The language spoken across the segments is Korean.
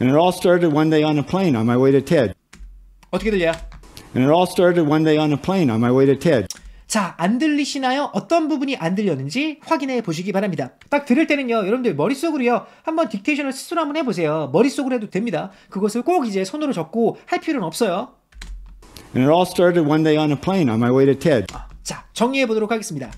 And it all started one day on a plane on my way to TED. 어떻게 들려요? And it all started one day on a plane on my way to TED. 자, 안 들리시나요? 어떤 부분이 안 들렸는지 확인해 보시기 바랍니다. 딱 들을 때는요, 여러분들 머릿속으로요, 한번 딕테이션을 스스로 한번 해보세요. 머릿속으로 해도 됩니다. 그것을 꼭 이제 손으로 적고 할 필요는 없어요. And it all started one day on a plane on my way to TED. 자, 정리해 보도록 하겠습니다.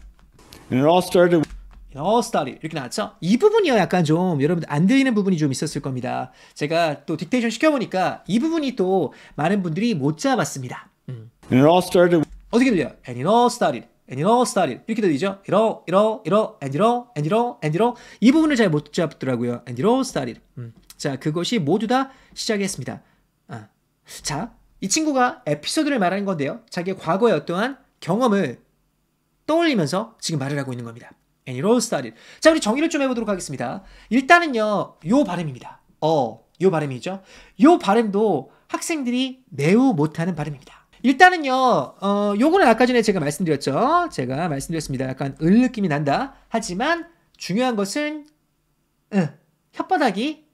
And it all started 영어 스타리 이렇게 나왔죠? 이 부분이요 약간 좀 여러분들 안 들리는 부분이 좀 있었을 겁니다. 제가 또 딕테이션 시켜보니까 이 부분이 또 많은 분들이 못 잡았습니다. 음. 어떻게 들려요? And it all started. And it all started. 이렇게 들리죠? It all, it all, it all, and it all, and it all, and it all. 이 부분을 잘 못 잡더라고요. And it all started. 음. 자, 그것이 모두 다 시작했습니다. 아. 자, 이 친구가 에피소드를 말하는 건데요. 자기의 과거의 어떠한 경험을 떠올리면서 지금 말을 하고 있는 겁니다. and it all started. 자, 우리 정의를 좀 해보도록 하겠습니다. 일단은요, 요 발음입니다. 어, 요 발음이죠. 요 발음도 학생들이 매우 못하는 발음입니다. 일단은요, 어, 요거는 아까 전에 제가 말씀드렸죠. 제가 말씀드렸습니다. 약간 을 느낌이 난다. 하지만 중요한 것은, 으, 혓바닥이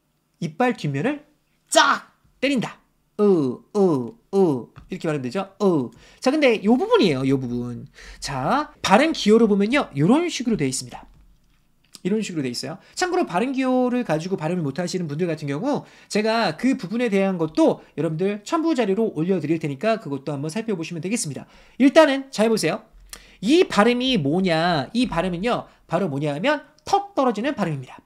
이빨 뒷면을 쫙 때린다. 으, 으, 으, 이렇게 말하면 되죠. 어. 자, 근데 요 부분이에요. 요 부분. 자, 발음 기호로 보면요. 요런 식으로 되어 있습니다. 이런 식으로 되어 있어요. 참고로 발음 기호를 가지고 발음을 못 하시는 분들 같은 경우 제가 그 부분에 대한 것도 여러분들 첨부 자료로 올려 드릴 테니까 그것도 한번 살펴보시면 되겠습니다. 일단은 잘 보세요. 이 발음이 뭐냐? 이 발음은요. 바로 뭐냐 하면 턱 떨어지는 발음입니다.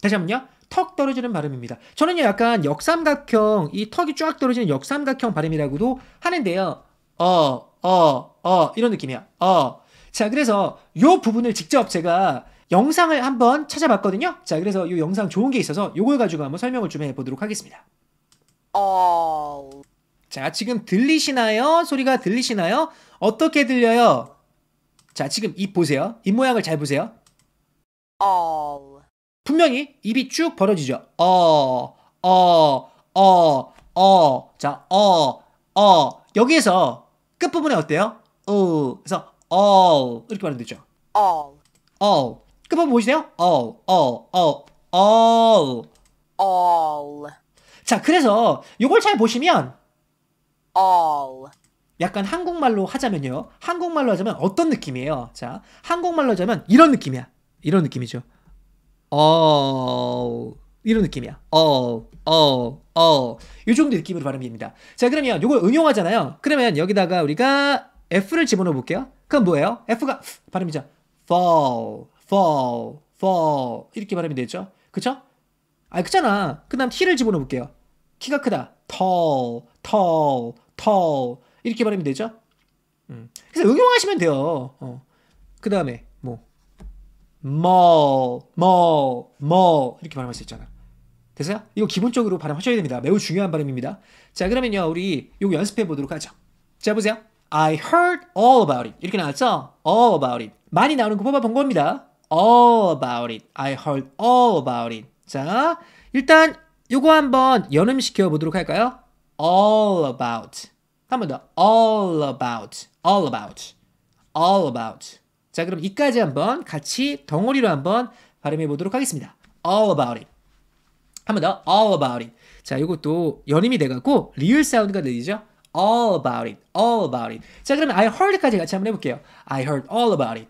다시 한번요. 턱 떨어지는 발음입니다. 저는 약간 역삼각형, 이 턱이 쫙 떨어지는 역삼각형 발음이라고도 하는데요. 어, 어, 어, 이런 느낌이야. 어. 자, 그래서 요 부분을 직접 제가 영상을 한번 찾아봤거든요. 자, 그래서 요 영상 좋은 게 있어서 요걸 가지고 한번 설명을 좀 해보도록 하겠습니다. 어... 자, 지금 들리시나요? 소리가 들리시나요? 어떻게 들려요? 자, 지금 입 보세요. 입 모양을 잘 보세요. 어... 분명히 입이 쭉 벌어지죠. 어, 어, 어, 어. 자, 어, 어. 여기에서 끝부분에 어때요? 어. 그래서 all 어. 이렇게 말하면 되죠. all. 어. all. 어. 끝부분 보이시나요? all, all, all, all. all. 자, 그래서 이걸 잘 보시면 all. 약간 한국말로 하자면요. 한국말로 하자면 어떤 느낌이에요? 자, 한국말로 하자면 이런 느낌이야. 이런 느낌이죠. 어 이런 느낌이야. 어, 어, 어. 이 정도 느낌으로 발음입니다 자, 그러면 이걸 응용하잖아요. 그러면 여기다가 우리가 F를 집어넣어 볼게요. 그럼 뭐예요? F가 발음이죠. fall, fall, fall. 이렇게 발음이 되죠. 그쵸? 아, 그잖아그 다음 T를 집어넣어 볼게요. 키가 크다. tall, tall, tall. 이렇게 발음이 되죠. 음. 그래서 응용하시면 돼요. 어. 그 다음에 mall, mall, mall 이렇게 발음할 수있잖아됐어요 이거 기본적으로 발음하셔야 됩니다. 매우 중요한 발음입니다. 자, 그러면요. 우리 이거 연습해 보도록 하죠. 자, 보세요. I heard all about it. 이렇게 나왔죠? all about it. 많이 나오는 거 뽑아본 겁니다. all about it. I heard all about it. 자, 일단 이거 한번 연음시켜 보도록 할까요? all about. 한 번 더. all about. all about. all about. 자, 그럼 이까지 한번 같이 덩어리로 한번 발음해 보도록 하겠습니다. All about it. 한 번 더. All about it. 자, 이것도 연음이 돼갖고 리을 사운드가 들리죠? All about it. All about it. 자, 그러면 I heard까지 같이 한번 해볼게요. I heard all about it.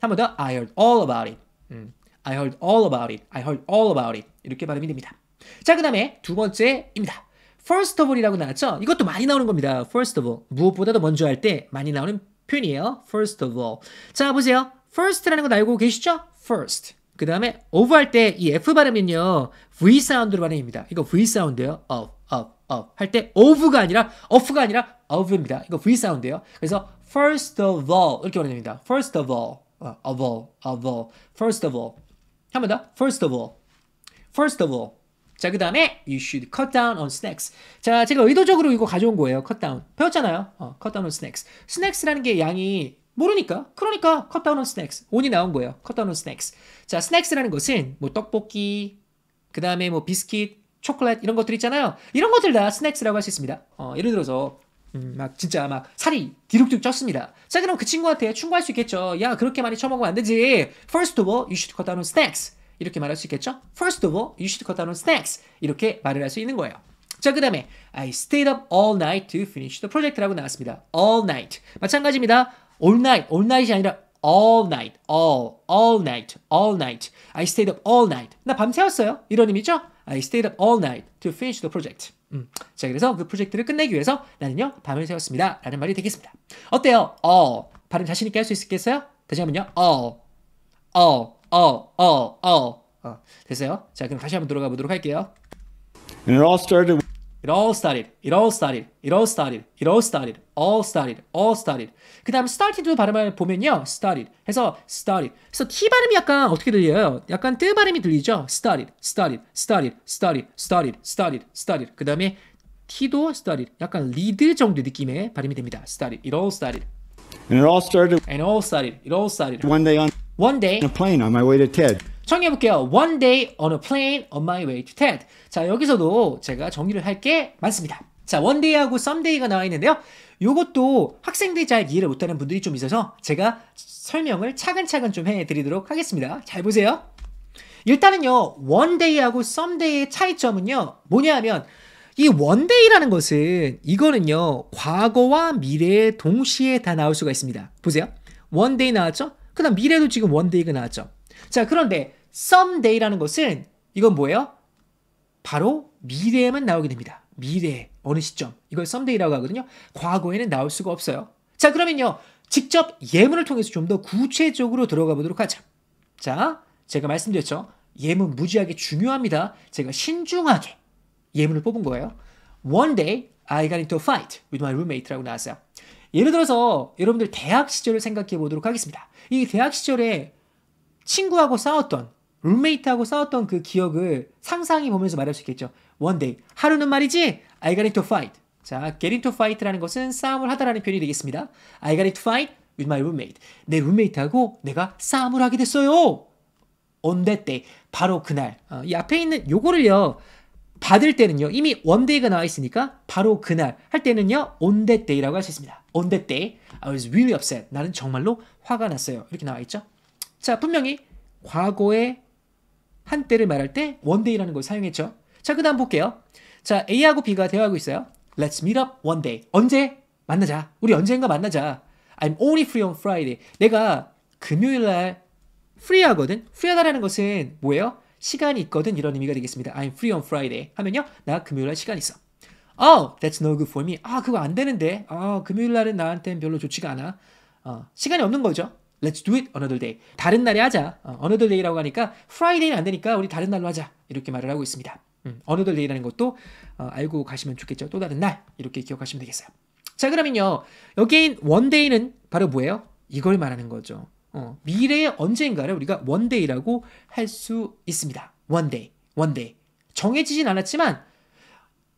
한 번 더. I heard all about it. 음. I heard all about it. I heard all about it. 이렇게 발음이 됩니다. 자, 그 다음에 두 번째입니다. First of all이라고 나왔죠? 이것도 많이 나오는 겁니다. First of all. 무엇보다도 먼저 할 때 많이 나오는 표현이에요. First of all. 자, 보세요. First라는 건 알고 계시죠? First. 그 다음에 o f e 할때 이 F 발음은요. V 사운드로 발음입니다. 이거 V 사운드예요. of, of, of 할 때 of가 아니라 of가 아니라 of입니다. 이거 V 사운드예요. 그래서 first of all 이렇게 발음됩니다. first of all, of all, of all, first of all. 한 번 더. first of all, first of all. 자, 그 다음에 you should cut down on snacks. 자, 제가 의도적으로 이거 가져온 거예요. cut down. 배웠잖아요. 어, cut down on snacks. 스낵스라는 게 양이 모르니까. 그러니까 cut down on snacks. 온이 나온 거예요. cut down on snacks. 자, 스낵스라는 것은 뭐 떡볶이, 그 다음에 뭐 비스킷, 초콜릿 이런 것들 있잖아요. 이런 것들 다 스낵스라고 할 수 있습니다. 어, 예를 들어서 음, 막 진짜 막 살이 뒤룩뒤룩 쪘습니다. 자 그럼 그 친구한테 충고할 수 있겠죠. 야 그렇게 많이 처먹으면 안 되지. First of all, you should cut down on snacks. 이렇게 말할 수 있겠죠? First of all, you should cut down on snacks. 이렇게 말을 할 수 있는 거예요. 자, 그 다음에 I stayed up all night to finish the project라고 나왔습니다. All night. 마찬가지입니다. All night, all night이 아니라 all night, all, all night, all night. I stayed up all night. 나 밤새웠어요. 이런 의미죠? I stayed up all night to finish the project. 음. 자, 그래서 그 프로젝트를 끝내기 위해서 나는요, 밤을 새웠습니다. 라는 말이 되겠습니다. 어때요? all. 발음 자신있게 할 수 있겠어요? 다시 한번요. all. all. 어, 어, 어. 어 됐어요? 자, 그럼 다시 한번 들어가 보도록 할게요. And it all started It all started. It all started. It all started. It all started. All started. All started. 그 다음 started도 발음을 보면요. started. 해서 started. 그래서 t 발음이 약간 어떻게 들려요? 약간 뜨 발음이 들리죠? started. started. started. started. started. started. started. 그 다음에 t도 started. 약간 lead 정도 느낌의 발음이 됩니다. started. It all started. And it all started. And all started. It all started. One day on One day on a plane on my way to TED. 정해 볼게요. One day on a plane on my way to TED. 자, 여기서도 제가 정리를 할 게 많습니다. 자, 원데이하고 썸데이가 나와 있는데요. 요것도 학생들이 잘 이해를 못하는 분들이 좀 있어서 제가 설명을 차근차근 좀 해드리도록 하겠습니다. 잘 보세요. 일단은요, 원데이하고 썸데이의 차이점은요, 뭐냐 하면, 이 원데이라는 것은, 이거는요, 과거와 미래에 동시에 다 나올 수가 있습니다. 보세요. 원데이 나왔죠? 그 다음 미래도 지금 원데이가 나왔죠. 자, 그런데 썸데이라는 것은 이건 뭐예요? 바로 미래에만 나오게 됩니다. 미래, 어느 시점. 이걸 썸데이라고 하거든요. 과거에는 나올 수가 없어요. 자, 그러면요. 직접 예문을 통해서 좀 더 구체적으로 들어가 보도록 하죠. 자, 제가 말씀드렸죠. 예문 무지하게 중요합니다. 제가 신중하게 예문을 뽑은 거예요. One day I got into a fight with my roommate라고 나왔어요. 예를 들어서 여러분들 대학 시절을 생각해 보도록 하겠습니다. 이 대학 시절에 친구하고 싸웠던 룸메이트하고 싸웠던 그 기억을 상상해 보면서 말할 수 있겠죠. One day 하루는 말이지 I got into fight. 자, get into fight라는 것은 싸움을 하다라는 표현이 되겠습니다. I got into fight with my roommate. 내 룸메이트하고 내가 싸움을 하게 됐어요. on that day. 바로 그날. 어, 이 앞에 있는 요거를요. 받을 때는요. 이미 원데이가 나와 있으니까 바로 그날 할 때는요. on that day라고 할 수 있습니다. on that day I was really upset. 나는 정말로 화가 났어요. 이렇게 나와 있죠. 자, 분명히 과거의 한때를 말할 때 원데이라는 걸 사용했죠. 자, 그다음 볼게요. 자, A하고 B가 대화하고 있어요. Let's meet up one day. 언제? 만나자. 우리 언젠가 만나자. I'm only free on Friday. 내가 금요일 날 free 하거든 free 하다라는 것은 뭐예요? 시간이 있거든 이런 의미가 되겠습니다. I'm free on Friday 하면요. 나 금요일날 시간 있어. Oh, that's no good for me. 아, 그거 안 되는데. 아, 금요일날은 나한테는 별로 좋지가 않아. 어, 시간이 없는 거죠. Let's do it another day. 다른 날에 하자. 어, another day라고 하니까 Friday는 안 되니까 우리 다른 날로 하자. 이렇게 말을 하고 있습니다. 음, another day라는 것도 어, 알고 가시면 좋겠죠. 또 다른 날 이렇게 기억하시면 되겠어요. 자 그러면요. 여기인 one day는 바로 뭐예요? 이걸 말하는 거죠. 어, 미래에 언젠가를 우리가 원데이라고 할 수 있습니다. 원데이, 원데이. 정해지진 않았지만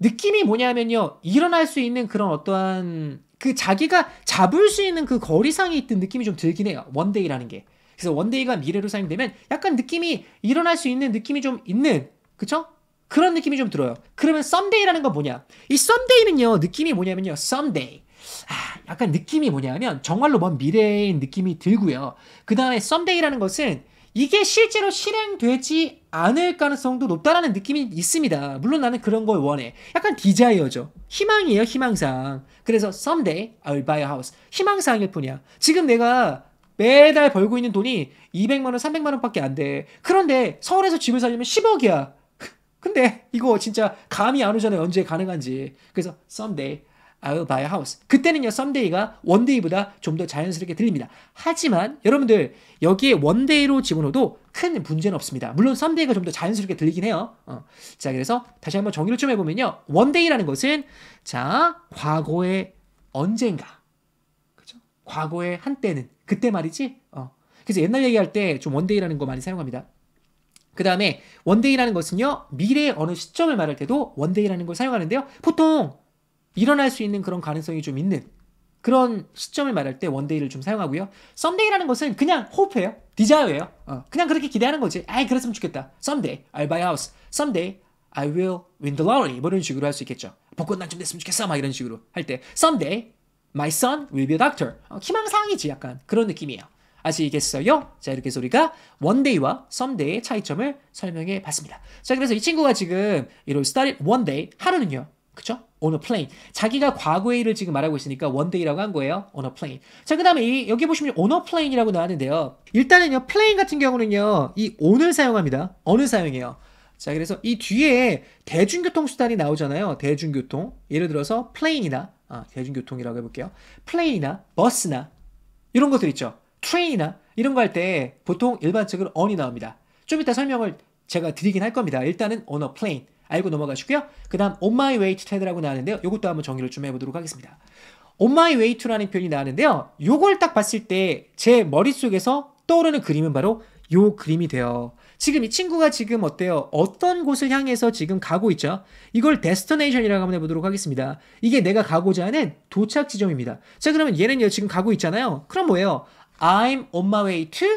느낌이 뭐냐면요. 일어날 수 있는 그런 어떠한 그 자기가 잡을 수 있는 그 거리상에 있던 느낌이 좀 들긴 해요. 원데이라는 게. 그래서 원데이가 미래로 사용되면 약간 느낌이 일어날 수 있는 느낌이 좀 있는 그쵸? 그런 느낌이 좀 들어요. 그러면 썸데이라는 건 뭐냐? 이 썸데이는요. 느낌이 뭐냐면요. 썸데이. 아, 약간 느낌이 뭐냐면 정말로 먼 미래인 느낌이 들고요. 그 다음에 썸데이라는 것은 이게 실제로 실행되지 않을 가능성도 높다라는 느낌이 있습니다. 물론 나는 그런 걸 원해. 약간 디자이어죠. 희망이에요, 희망상. 그래서 someday I'll buy a house. 희망상일 뿐이야. 지금 내가 매달 벌고 있는 돈이 200만 원, 300만 원밖에 안 돼. 그런데 서울에서 집을 사려면 10억이야. 근데 이거 진짜 감이 안 오잖아요. 언제 가능한지. 그래서 someday I'll buy a house. 그때는요, 썸데이가 원데이보다 좀 더 자연스럽게 들립니다. 하지만 여러분들 여기에 원데이로 집어넣어도 큰 문제는 없습니다. 물론 썸데이가 좀 더 자연스럽게 들리긴 해요. 어. 자, 그래서 다시 한번 정의를좀 해보면요, 원데이라는 것은 자 과거에 언젠가, 그죠? 과거에 한때는 그때 말이지. 어. 그래서 옛날 얘기할 때 좀 원데이라는 거 많이 사용합니다. 그 다음에 원데이라는 것은요 미래의 어느 시점을 말할 때도 원데이라는 걸 사용하는데요 보통 일어날 수 있는 그런 가능성이 좀 있는 그런 시점을 말할 때 원데이를 좀 사용하고요. 썸데이라는 것은 그냥 호프예요. 디자이어예요. 어, 그냥 그렇게 기대하는 거지. 아이 그랬으면 좋겠다. someday I'll buy a house. someday I will win the lottery. 뭐 이런 식으로 할 수 있겠죠. 복권 난좀 됐으면 좋겠어. 막 이런 식으로 할 때 someday my son will be a doctor. 어, 희망사항이지 약간 그런 느낌이에요. 아시겠어요? 자 이렇게 해서 우리가 원데이와 썸데이의 차이점을 설명해 봤습니다. 자 그래서 이 친구가 지금 이럴 스타일 원데이 하루는요. 그쵸? on a plane. 자기가 과거의 일을 지금 말하고 있으니까 one day라고 한 거예요. on a plane. 자, 그 다음에 여기 보시면 on a plane이라고 나왔는데요. 일단은요, plane 같은 경우는요, 이 on을 사용합니다. 어느 사용해요. 자, 그래서 이 뒤에 대중교통수단이 나오잖아요. 대중교통. 예를 들어서 플레인이나, 아, 대중교통이라고 해볼게요. 플레인이나, 버스나, 이런 것들 있죠. 트레인이나, 이런 거 할 때 보통 일반적으로 on이 나옵니다. 좀 이따 설명을 제가 드리긴 할 겁니다. 일단은 on a plane. 알고 넘어가시고요. 그 다음 On My Way to Ted라고 나왔는데요. 이것도 한번 정리를좀 해보도록 하겠습니다. On My Way to라는 표현이 나왔는데요. 이걸딱 봤을 때 제 머릿속에서 떠오르는 그림은 바로 요 그림이 돼요. 지금 이 친구가 지금 어때요? 어떤 곳을 향해서 지금 가고 있죠? 이걸 데스터네이션이라고 한번 해보도록 하겠습니다. 이게 내가 가고자 하는 도착 지점입니다. 자 그러면 얘는 지금 가고 있잖아요. 그럼 뭐예요? I'm on my way to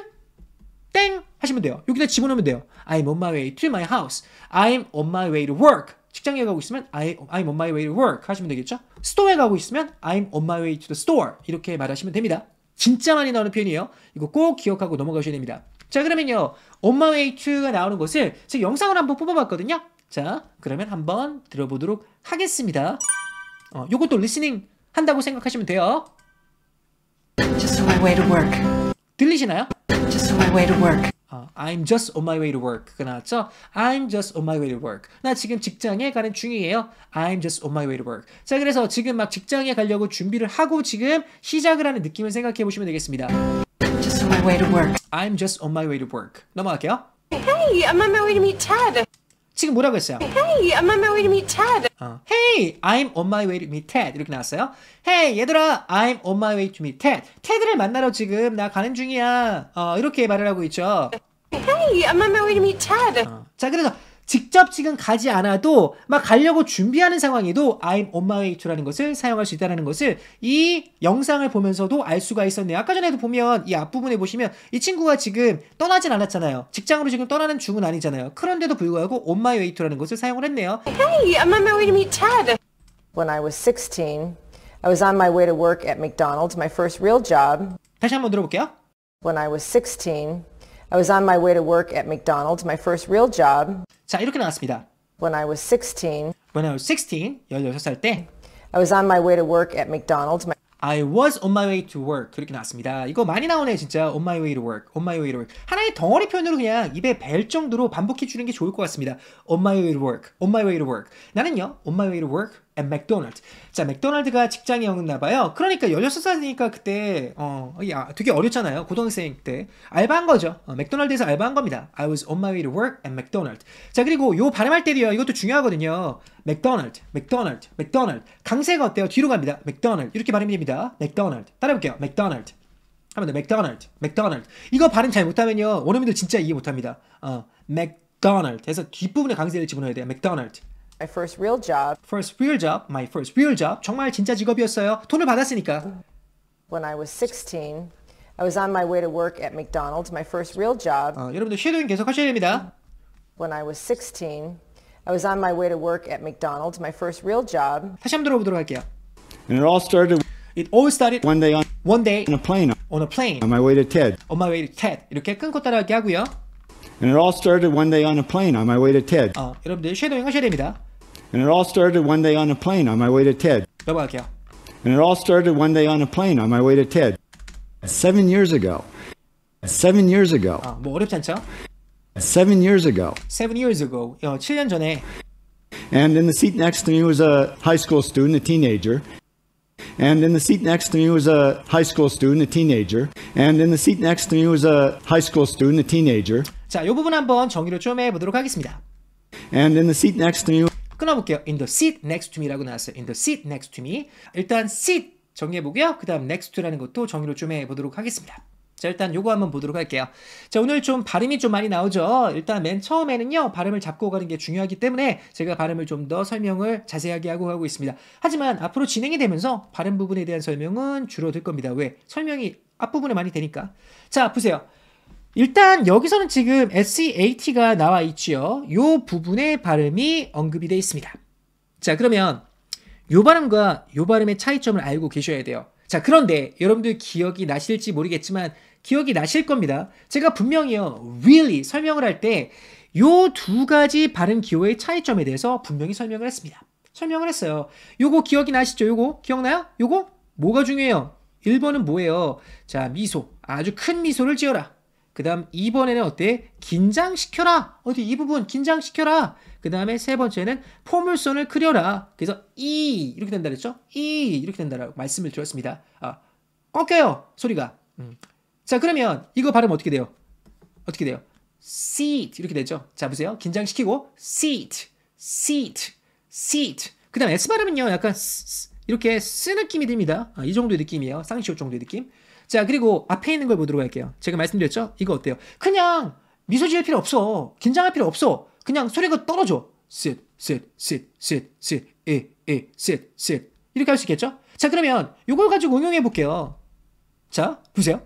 땡 하시면 돼요. 여기다 집어넣으면 돼요. I'm on my way to my house. I'm on my way to work. 직장에 가고 있으면 I, I'm on my way to work 하시면 되겠죠? 스토어에 가고 있으면 I'm on my way to the store 이렇게 말하시면 됩니다. 진짜 많이 나오는 표현이에요. 이거 꼭 기억하고 넘어가셔야 됩니다. 자 그러면요. on my way to가 나오는 것을 제가 영상을 한번 뽑아봤거든요. 자 그러면 한번 들어보도록 하겠습니다. 어, 요것도 리스닝 한다고 생각하시면 돼요. Just on my way to work. 들리시나요? Just on my way to work. I'm just on my way to work가 나왔죠? I'm just on my way to work. 나 지금 직장에 가는 중이에요. I'm just on my way to work. 자, 그래서 지금 막 직장에 가려고 준비를 하고 지금 시작을 하는 느낌을 생각해 보시면 되겠습니다. just on my way to work. I'm just on my way to work. 넘어갈게요. Hey, I'm on my way to meet Ted. 지금 뭐라고 했어요? Hey, I'm on my way to meet Ted. 어. Hey, I'm on my way to meet Ted. 이렇게 나왔어요. Hey, 얘들아, I'm on my way to meet Ted. 테드를 만나러 지금 나 가는 중이야. 어, 이렇게 말을 하고 있죠. Hey, I'm on my way to meet Ted. 어. 자, 그래서 직접 지금 가지 않아도 막 가려고 준비하는 상황에도 I'm on my way to라는 것을 사용할 수 있다는 것을 이 영상을 보면서도 알 수가 있었네요. 아까 전에도 보면 이 앞부분에 보시면 이 친구가 지금 떠나진 않았잖아요. 직장으로 지금 떠나는 중은 아니잖아요. 그런데도 불구하고 on my way to라는 것을 사용을 했네요. Hey, I'm on my way to meet Ted. When I was 16, I was on my way to work at McDonald's, my first real job. 다시 한번 들어볼게요. When I was 16, I was on my way to work at McDonald's, my first real job. 자, 이렇게 나왔습니다. When I was 16. When I was 16, 16살 때. I was on my way to work at McDonald's. I was on my way to work 이렇게 나왔습니다. 이거 많이 나오네 진짜 on my way to work, on my way to work 하나의 덩어리 표현으로 그냥 입에 벨 정도로 반복해 주는 게 좋을 것 같습니다. on my way to work, on my way to work 나는요 on my way to work a n McDonald's. 자, 맥도날드가 직장이었나 봐요. 그러니까 16살이니까 그때 어, 야, 아, 되게 어렸잖아요. 고등학생 때 알바한 거죠. 어, 맥도날드에서 알바한 겁니다. I was on my way to work at McDonald's. 자, 그리고 요 발음할 때도요. 이것도 중요하거든요. 맥도날드, 맥도날드, 맥도날드. 강세가 어때요? 뒤로 갑니다. 맥도날드. 이렇게 발음이 됩니다. 맥도날드. 따라해 볼게요. 맥도날드. 하면 돼. 맥도날드. 맥도날드. 이거 발음 잘 못하면요. 원어민들 진짜 이해 못 합니다. 어, 맥도날드. 해서 뒷부분에 강세를 집어넣어야 돼요. 맥도날드. My first real job. First real job. My first real job. 정말 진짜 직업이었어요. 돈을 받았으니까. When I was 16, I was on my way to work at McDonald's. My first real job. 어, 여러분들 쉐도잉 계속 하셔야 됩니다. When I was 16, I was on my way to work at McDonald's. My first real job. 다시 한번 들어보도록 할게요. And it all started. It all started one day on one day on a plane on a plane on my way to TED on my way to TED 이렇게 끊고 따라하기 하고요. And it all started one day on a plane on my way to TED. 어, 여러분들 쉐도잉 하셔야 됩니다. And it all started one day on a plane on my way to TED. And it all started one day on a plane on my way to TED. Seven years ago. Seven years ago. Seven years ago. Seven years ago. And in the seat next to me was a high school student, a teenager. And in the seat next to me was a high school student, a teenager. And in the seat next to me was a high school student, a teenager. 자, 이 부분 한번 정리로 좀 해보도록 하겠습니다. And in the seat next to me. 끊어볼게요. In the seat next to me라고 나왔어요. In the seat next to me. 일단 seat 정리해보고요. 그 다음 next to라는 것도 정리로 좀 해보도록 하겠습니다. 자 일단 요거 한번 보도록 할게요 자 오늘 좀 발음이 좀 많이 나오죠 일단 맨 처음에는요 발음을 잡고 가는 게 중요하기 때문에 제가 발음을 좀 더 설명을 자세하게 하고 가고 있습니다 하지만 앞으로 진행이 되면서 발음 부분에 대한 설명은 줄어들 겁니다 왜? 설명이 앞부분에 많이 되니까 자 보세요 일단 여기서는 지금 SCAT가 e 나와 있지요. 요 부분의 발음이 언급이 되어 있습니다. 자, 그러면 요 발음과 요 발음의 차이점을 알고 계셔야 돼요. 자, 그런데 여러분들 기억이 나실지 모르겠지만 기억이 나실 겁니다. 제가 분명히요, really 설명을 할 때 요 두 가지 발음 기호의 차이점에 대해서 분명히 설명을 했습니다. 설명을 했어요. 요거 기억이 나시죠? 요거 기억나요? 요거 뭐가 중요해요? 1번은 뭐예요? 자, 미소. 아주 큰 미소를 지어라. 그 다음 2번에는 어때? 긴장시켜라. 어디 이 부분 긴장시켜라. 그 다음에 세 번째는 포물선을 그려라. 그래서 이 이렇게 된다 그랬죠? 이 이렇게 된다라고 말씀을 드렸습니다. 아, 꺾여요. 소리가. 음. 자 그러면 이거 발음 어떻게 돼요? 어떻게 돼요? seat 이렇게 되죠. 자 보세요. 긴장시키고 seat, seat, seat. 그 다음 S 발음은요. 약간 쓰, 쓰, 이렇게 쓴 느낌이 듭니다. 아, 이 정도의 느낌이에요. 쌍시옷 정도의 느낌. 자, 그리고 앞에 있는 걸 보도록 할게요. 제가 말씀드렸죠? 이거 어때요? 그냥 미소 지을 필요 없어. 긴장할 필요 없어. 그냥 소리가 떨어져. 쯳, 쯳, 쯳, 쯳, 쯳, 에, 에, 쯳, 쯳. 이렇게 할 수 있겠죠? 자, 그러면 이걸 가지고 응용해 볼게요. 자, 보세요.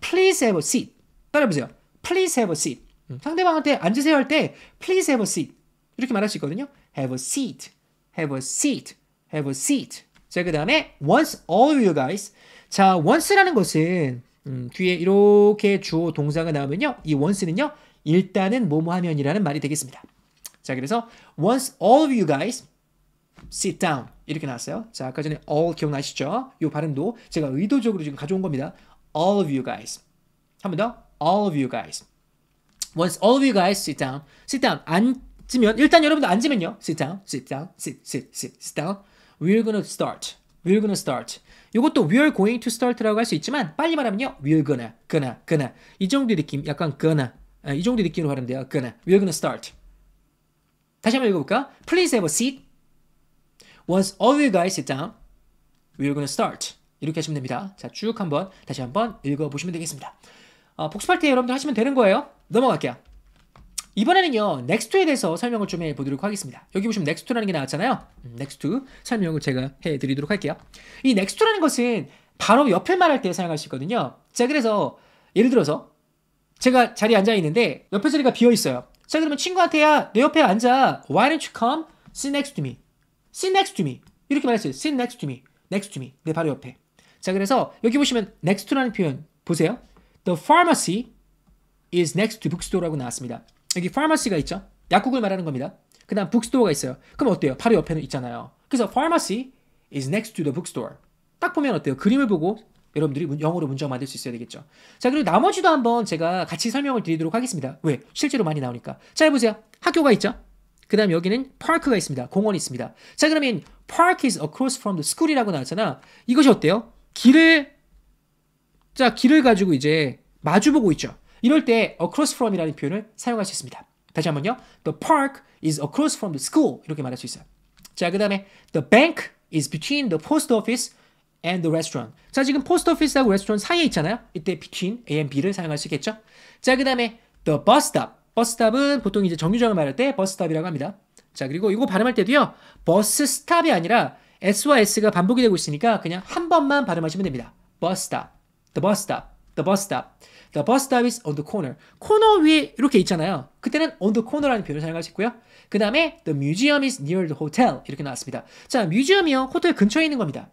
Please have a seat. 따라 보세요. Please have a seat. 음, 상대방한테 앉으세요 할 때 please have a seat. 이렇게 말할 수 있거든요. have a seat. have a seat. have a seat. 자, 그 다음에 once all of you guys. 자, once라는 것은 음, 뒤에 이렇게 주어 동사가 나오면요. 이 once는요. 일단은 뭐뭐 하면이라는 말이 되겠습니다. 자, 그래서 once all of you guys sit down 이렇게 나왔어요. 자, 아까 전에 all 기억나시죠? 이 발음도 제가 의도적으로 지금 가져온 겁니다. all of you guys. 한번 더. all of you guys. once all of you guys sit down. sit down. 앉으면 일단 여러분들 앉으면요. sit down. sit down. sit sit sit sit down. we're gonna start. we're gonna start. 이것도 we're going to start라고 할 수 있지만 빨리 말하면요. we're gonna, gonna, gonna. 이 정도의 느낌, 약간 gonna. 이 정도의 느낌으로 발음돼요. gonna. we're gonna start. 다시 한번 읽어볼까? Please have a seat. Once all you guys sit down, we're gonna start. 이렇게 하시면 됩니다. 자, 쭉 한번 다시 한번 읽어보시면 되겠습니다. 아, 복습할 때 여러분들 하시면 되는 거예요. 넘어갈게요. 이번에는요 넥스트에 대해서 설명을 좀 해보도록 하겠습니다 여기 보시면 넥스트라는 게 나왔잖아요 넥스트 음, 설명을 제가 해드리도록 할게요 이 넥스트라는 것은 바로 옆에 말할 때 사용할 수 있거든요 자 그래서 예를 들어서 제가 자리에 앉아있는데 옆에 자리가 비어있어요 자 그러면 친구한테 야내 옆에 앉아 Why don't you come sit next to me sit next to me 이렇게 말할 수 있어요 sit next to me next to me 내 바로 옆에 자 그래서 여기 보시면 next라는 표현 보세요 the pharmacy is next to bookstore라고 나왔습니다 여기 pharmacy가 있죠. 약국을 말하는 겁니다. 그 다음 bookstore가 있어요. 그럼 어때요? 바로 옆에는 있잖아요. 그래서 pharmacy is next to the bookstore. 딱 보면 어때요? 그림을 보고 여러분들이 영어로 문장 만들 수 있어야 되겠죠. 자, 그리고 나머지도 한번 제가 같이 설명을 드리도록 하겠습니다. 왜? 실제로 많이 나오니까. 자, 해보세요. 학교가 있죠? 그 다음 여기는 park가 있습니다. 공원이 있습니다. 자, 그러면 park is across from the school이라고 나왔잖아. 이것이 어때요? 길을, 자, 길을 가지고 이제 마주보고 있죠. 이럴 때 across from이라는 표현을 사용할 수 있습니다. 다시 한번요. The park is across from the school 이렇게 말할 수 있어요. 자, 그 다음에 the bank is between the post office and the restaurant. 자, 지금 post office하고 restaurant 사이에 있잖아요. 이때 between A and B를 사용할 수 있겠죠. 자, 그 다음에 the bus stop. 버스 스탑은 보통 이제 정류장을 말할 때 버스 스탑이라고 합니다. 자, 그리고 이거 발음할 때도요. 버스 스탑이 아니라 S와 S가 반복이 되고 있으니까 그냥 한 번만 발음하시면 됩니다. 버스 스탑. The bus stop. the bus stop. The bus stop is on the corner. 코너 위에 이렇게 있잖아요. 그때는 on the corner라는 표현을 사용할 수 있고요. 그 다음에 the museum is near the hotel 이렇게 나왔습니다. 자, 뮤지엄이요. 호텔 근처에 있는 겁니다.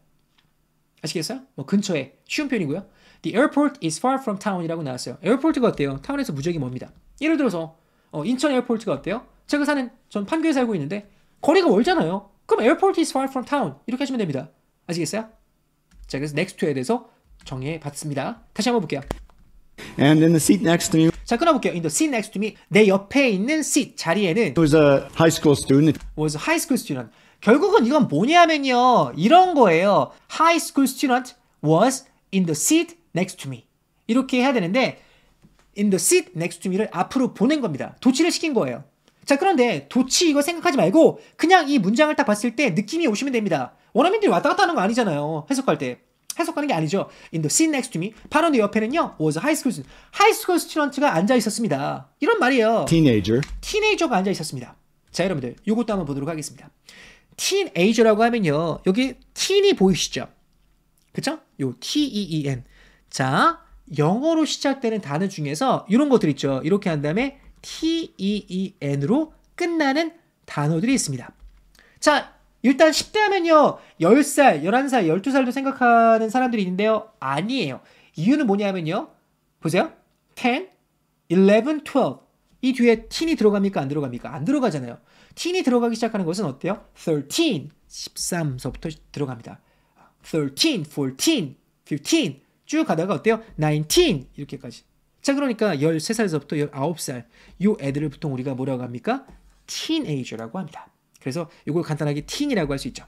아시겠어요? 뭐 근처에 쉬운 표현이고요. The airport is far from town이라고 나왔어요. 에어포트가 어때요? 타운에서 무지하게 멉니다. 예를 들어서 어, 인천 에어포트가 어때요? 제가 사는 전 판교에 살고 있는데 거리가 멀잖아요. 그럼 airport is far from town 이렇게 하시면 됩니다. 아시겠어요? 자, 그래서 next에 대해서 정해 봤습니다. 다시 한번 볼게요. And in the seat next to me. 자 끊어볼게요. In the seat next to me. 내 옆에 있는 seat 자리에는 was a high school student. was a high school student. 결국은 이건 뭐냐면요. 이런 거예요. High school student was in the seat next to me. 이렇게 해야 되는데 in the seat next to me를 앞으로 보낸 겁니다. 도치를 시킨 거예요. 자 그런데 도치 이거 생각하지 말고 그냥 이 문장을 딱 봤을 때 느낌이 오시면 됩니다. 원어민들이 왔다 갔다 하는 거 아니잖아요. 해석할 때. 해석하는 게 아니죠. In the seat next to me. 바로 내 옆에는요. was a high school student. 하이스쿨 스튜던트가 앉아 있었습니다. 이런 말이에요. teenager. teenager가 앉아 있었습니다. 자, 여러분들 이것도 한번 보도록 하겠습니다. teenager라고 하면요. 여기 teen이 보이시죠? 그쵸? 요 t-e-e-n. 자, 영어로 시작되는 단어 중에서 이런 것들 있죠. 이렇게 한 다음에 t-e-e-n으로 끝나는 단어들이 있습니다. 자, 일단 10대 하면요. 10살, 11살, 12살도 생각하는 사람들이 있는데요. 아니에요. 이유는 뭐냐면요. 보세요. 10, 11, 12. 이 뒤에 teen이 들어갑니까? 안 들어갑니까? 안 들어가잖아요. teen이 들어가기 시작하는 것은 어때요? 13, 13서부터 들어갑니다. 13, 14, 15. 쭉 가다가 어때요? 19. 이렇게까지. 자, 그러니까 13살에서부터 19살. 요 애들을 보통 우리가 뭐라고 합니까? teenager라고 합니다. 그래서 이걸 간단하게 틴이라고 할 수 있죠.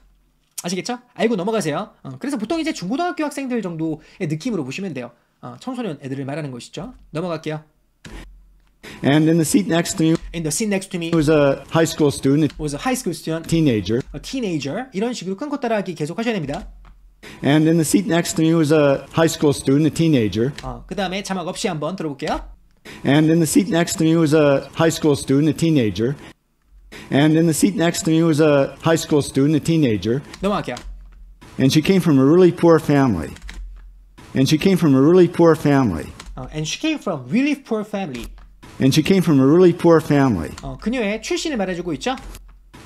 아시겠죠? 알고 넘어가세요. 어, 그래서 보통 이제 중고등학교 학생들 정도의 느낌으로 보시면 돼요. 어, 청소년 애들을 말하는 것이죠. 넘어갈게요. And in the seat next to me in the seat next to me was a high school student was a high school student teenager a teenager 이런 식으로 끊고 따라하기 계속 하셔야 됩니다. And in the seat next to me was a high school student, a teenager. 어, 그다음에 자막 없이 한번 들어볼게요. And in the seat next to me was a high school student, a teenager. And in the seat next to me was a high school student, a teenager. And she came from a really poor family. And she came from a really poor family. 어, uh, and she came from really poor family. And she came from a really poor family. 어, 그녀의 출신을 말해주고 있죠.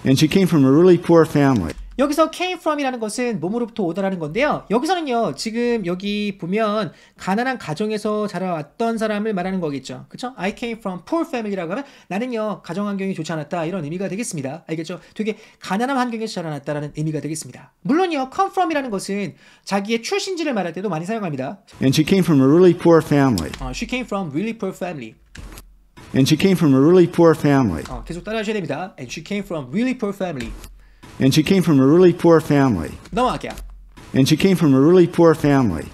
And she came from a really poor family. 여기서 came from이라는 것은 몸으로부터 오다라는 건데요. 여기서는요, 지금 여기 보면 가난한 가정에서 자라왔던 사람을 말하는 거겠죠. 그쵸? I came from poor family라고 하면 나는요, 가정 환경이 좋지 않았다. 이런 의미가 되겠습니다. 알겠죠? 되게 가난한 환경에서 자라났다라는 의미가 되겠습니다. 물론요, come from이라는 것은 자기의 출신지를 말할 때도 많이 사용합니다. And she came from a really poor family. 어, she came from really poor family. And she came from a really poor family. 어, 계속 따라하셔야 됩니다. And she came from really poor family. And she came from a really poor family. And she came from a really poor family.